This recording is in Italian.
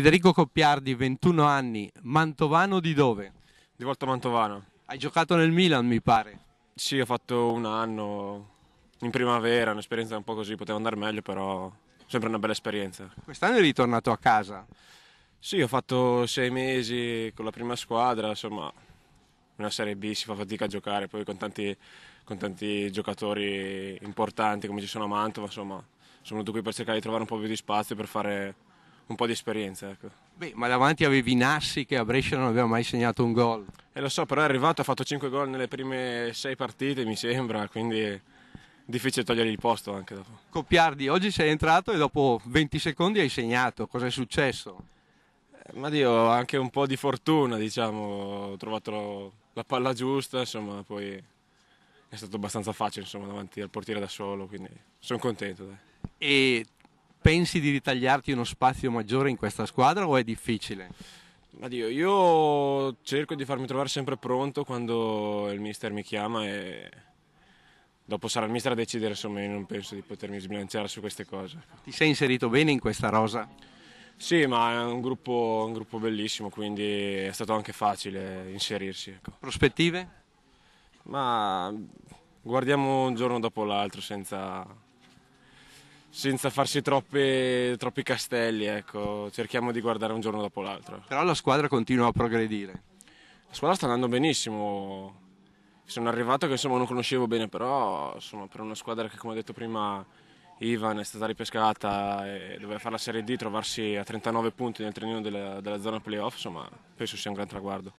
Federico Coppiardi, 21 anni, Mantovano di dove? Di Volta Mantovano. Hai giocato nel Milan, mi pare. Sì, ho fatto un anno in primavera, un'esperienza un po' così, poteva andare meglio, però sempre una bella esperienza. Quest'anno eri ritornato a casa? Sì, ho fatto sei mesi con la prima squadra, insomma, una Serie B si fa fatica a giocare, poi con tanti, con tanti giocatori importanti come ci sono a Mantova, insomma, sono venuto qui per cercare di trovare un po' più di spazio per fare un po' di esperienza. Ecco. Beh, ma davanti avevi Nassi che a Brescia non aveva mai segnato un gol. Eh, lo so, però è arrivato, ha fatto 5 gol nelle prime 6 partite, mi sembra, quindi è difficile togliergli il posto anche dopo. Coppiardi, oggi sei entrato e dopo 20 secondi hai segnato, cosa è successo? Eh, ma io anche un po' di fortuna, diciamo, ho trovato la palla giusta, insomma, poi è stato abbastanza facile, insomma, davanti al portiere da solo, quindi sono contento. Dai. E pensi di ritagliarti uno spazio maggiore in questa squadra o è difficile? Addio, io cerco di farmi trovare sempre pronto quando il mister mi chiama e dopo sarà il mister a decidere, insomma io non penso di potermi sbilanciare su queste cose. Ti sei inserito bene in questa rosa? Sì, ma è un gruppo, un gruppo bellissimo, quindi è stato anche facile inserirsi. Ecco. Prospettive? Ma guardiamo un giorno dopo l'altro senza senza farsi troppe, troppi castelli, ecco. cerchiamo di guardare un giorno dopo l'altro. Però la squadra continua a progredire. La squadra sta andando benissimo, sono arrivato che insomma non conoscevo bene, però insomma, per una squadra che come ho detto prima Ivan è stata ripescata e doveva fare la Serie D, trovarsi a 39 punti nel trenino della, della zona playoff, insomma penso sia un gran traguardo.